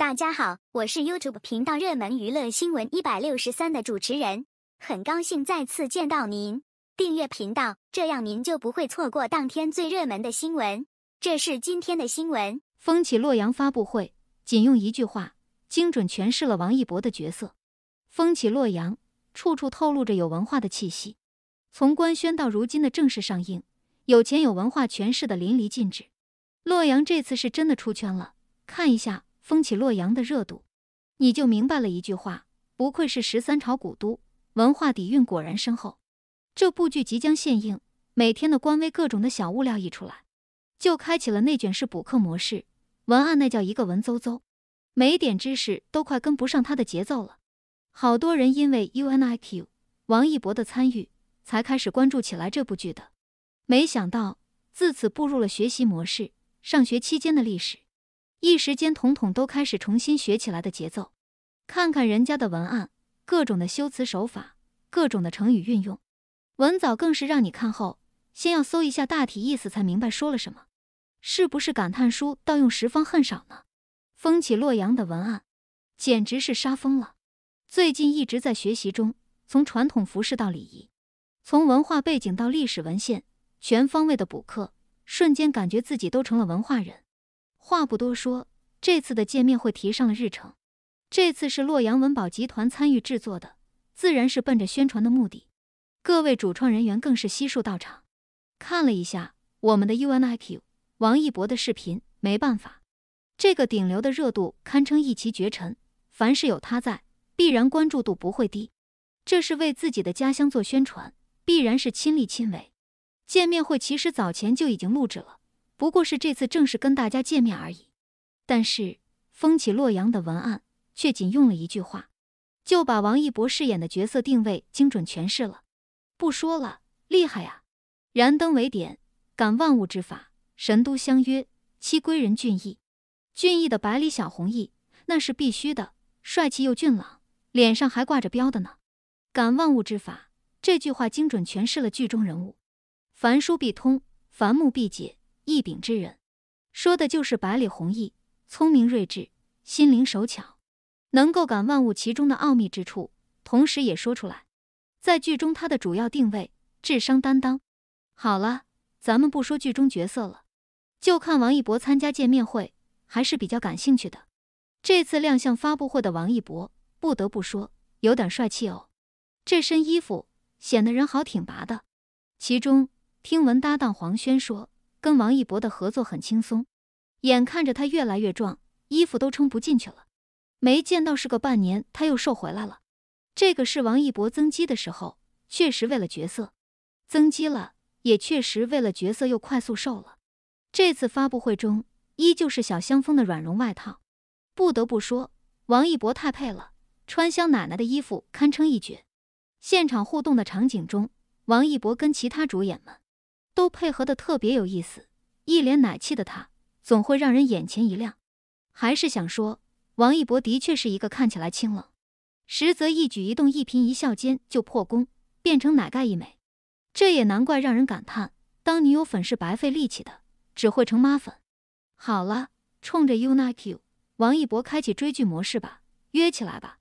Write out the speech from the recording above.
大家好，我是 YouTube 频道热门娱乐新闻一百六十三的主持人，很高兴再次见到您。订阅频道，这样您就不会错过当天最热门的新闻。这是今天的新闻：《风起洛阳》发布会，仅用一句话精准诠释了王一博的角色。《风起洛阳》处处透露着有文化的气息，从官宣到如今的正式上映，有钱有文化诠释的淋漓尽致。洛阳这次是真的出圈了，看一下。风起洛阳的热度，你就明白了一句话：不愧是十三朝古都，文化底蕴果然深厚。这部剧即将现映，每天的官微各种的小物料一出来，就开启了内卷式补课模式。文案那叫一个文绉绉，没点知识都快跟不上它的节奏了。好多人因为 U N I Q 王一博的参与才开始关注起来这部剧的，没想到自此步入了学习模式，上学期间的历史。一时间，统统都开始重新学起来的节奏。看看人家的文案，各种的修辞手法，各种的成语运用，文藻更是让你看后先要搜一下大体意思才明白说了什么。是不是感叹书盗用十方恨少呢？风起洛阳的文案简直是杀疯了。最近一直在学习中，从传统服饰到礼仪，从文化背景到历史文献，全方位的补课，瞬间感觉自己都成了文化人。话不多说，这次的见面会提上了日程。这次是洛阳文宝集团参与制作的，自然是奔着宣传的目的。各位主创人员更是悉数到场。看了一下我们的 UNIQ、王一博的视频，没办法，这个顶流的热度堪称一骑绝尘。凡是有他在，必然关注度不会低。这是为自己的家乡做宣传，必然是亲力亲为。见面会其实早前就已经录制了。不过是这次正式跟大家见面而已，但是《风起洛阳》的文案却仅用了一句话，就把王一博饰演的角色定位精准诠释了。不说了，厉害呀！燃灯为点，感万物之法，神都相约，七归人俊逸。俊逸的百里小红衣那是必须的，帅气又俊朗，脸上还挂着标的呢。感万物之法这句话精准诠释了剧中人物，凡书必通，凡目必解。一柄之人，说的就是百里弘毅，聪明睿智，心灵手巧，能够感万物其中的奥秘之处，同时也说出来。在剧中，他的主要定位智商担当。好了，咱们不说剧中角色了，就看王一博参加见面会还是比较感兴趣的。这次亮相发布会的王一博，不得不说有点帅气哦，这身衣服显得人好挺拔的。其中听闻搭档黄轩说。跟王一博的合作很轻松，眼看着他越来越壮，衣服都撑不进去了。没见到是个半年，他又瘦回来了。这个是王一博增肌的时候，确实为了角色增肌了，也确实为了角色又快速瘦了。这次发布会中依旧是小香风的软绒外套，不得不说王一博太配了，穿香奶奶的衣服堪称一绝。现场互动的场景中，王一博跟其他主演们。都配合的特别有意思，一脸奶气的他总会让人眼前一亮。还是想说，王一博的确是一个看起来清冷，实则一举一动一颦一笑间就破功，变成奶盖一枚。这也难怪让人感叹，当女友粉是白费力气的，只会成妈粉。好了，冲着 UNIQ，王一博开启追剧模式吧，约起来吧。